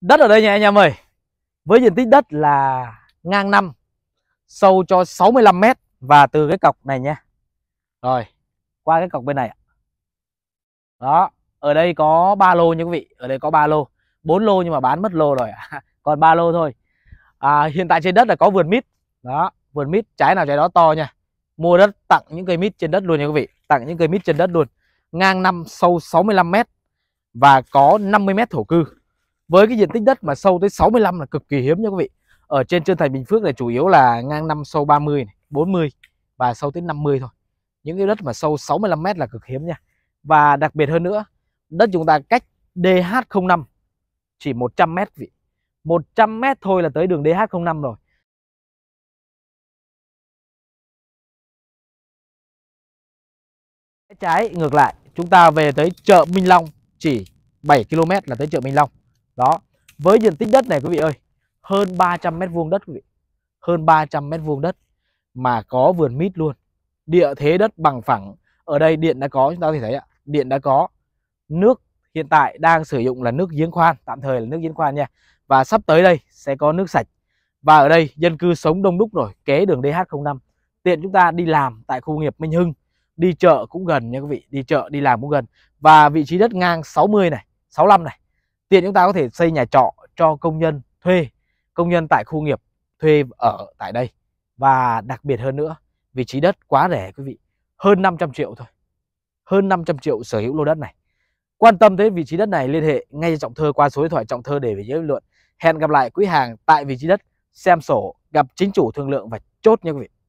Đất ở đây nha anh em ơi Với diện tích đất là ngang năm Sâu cho 65 mét Và từ cái cọc này nha Rồi qua cái cọc bên này Đó Ở đây có 3 lô nha quý vị Ở đây có 3 lô 4 lô nhưng mà bán mất lô rồi Còn 3 lô thôi à, Hiện tại trên đất là có vườn mít Đó Vườn mít trái nào trái đó to nha Mua đất tặng những cây mít trên đất luôn nha quý vị Tặng những cây mít trên đất luôn Ngang năm sâu 65 mét Và có 50 mét thổ cư với cái diện tích đất mà sâu tới 65 là cực kỳ hiếm nha quý vị ở trên Trơn Thành Bình Phước này chủ yếu là ngang năm sâu 30 40 và sâu tới 50 thôi những cái đất mà sâu 65 mét là cực hiếm nha và đặc biệt hơn nữa đất chúng ta cách DH05 chỉ 100 mét vị 100 mét thôi là tới đường DH05 rồi trái ngược lại chúng ta về tới chợ Minh Long chỉ 7 km là tới chợ Minh Long đó với diện tích đất này quý vị ơi hơn 300 mét vuông đất quý vị hơn 300 mét vuông đất mà có vườn mít luôn địa thế đất bằng phẳng ở đây điện đã có chúng ta có thể thấy ạ điện đã có nước hiện tại đang sử dụng là nước giếng khoan tạm thời là nước giếng khoan nha và sắp tới đây sẽ có nước sạch và ở đây dân cư sống đông đúc rồi kế đường DH05 tiện chúng ta đi làm tại khu nghiệp Minh Hưng đi chợ cũng gần nha quý vị đi chợ đi làm cũng gần và vị trí đất ngang 60 này 65 này tiện chúng ta có thể xây nhà trọ cho công nhân thuê công nhân tại khu nghiệp thuê ở tại đây và đặc biệt hơn nữa vị trí đất quá rẻ quý vị hơn 500 triệu thôi hơn 500 triệu sở hữu lô đất này quan tâm tới vị trí đất này liên hệ ngay trọng thơ qua số điện thoại trọng thơ để về giới luận hẹn gặp lại quý hàng tại vị trí đất xem sổ gặp chính chủ thương lượng và chốt nha quý vị